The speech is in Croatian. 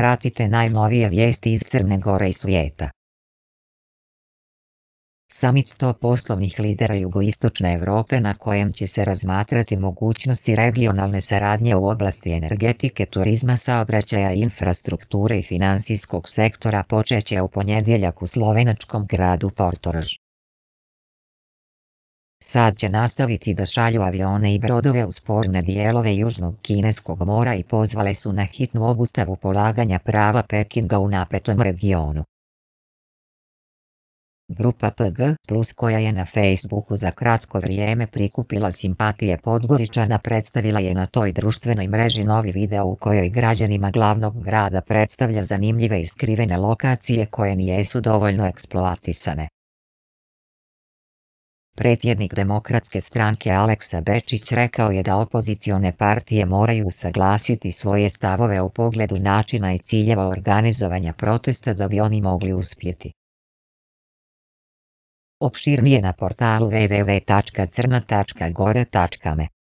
Pratite najnovije vijesti iz Crne Gore i svijeta. Samit sto poslovnih lidera jugoistočne Europe na kojem će se razmatrati mogućnosti regionalne saradnje u oblasti energetike, turizma, saobraćaja, infrastrukture i financijskog sektora počeće u ponedjeljak u slovenačkom gradu Portorož. Sad će nastaviti da šalju avione i brodove u sporne dijelove Južnog Kineskog mora i pozvale su na hitnu obustavu polaganja prava Pekinga u napetom regionu. Grupa PG Plus koja je na Facebooku za kratko vrijeme prikupila simpatije Podgoričana predstavila je na toj društvenoj mreži novi video u kojoj građanima glavnog grada predstavlja zanimljive i skrivene lokacije koje nijesu dovoljno eksploatisane. Predsjednik demokratske stranke Aleksa Bečić rekao je da opozicione partije moraju saglasiti svoje stavove u pogledu načina i ciljeva organizovanja protesta da bi oni mogli uspjeti. Opširnije na portalu www.crna.gore.me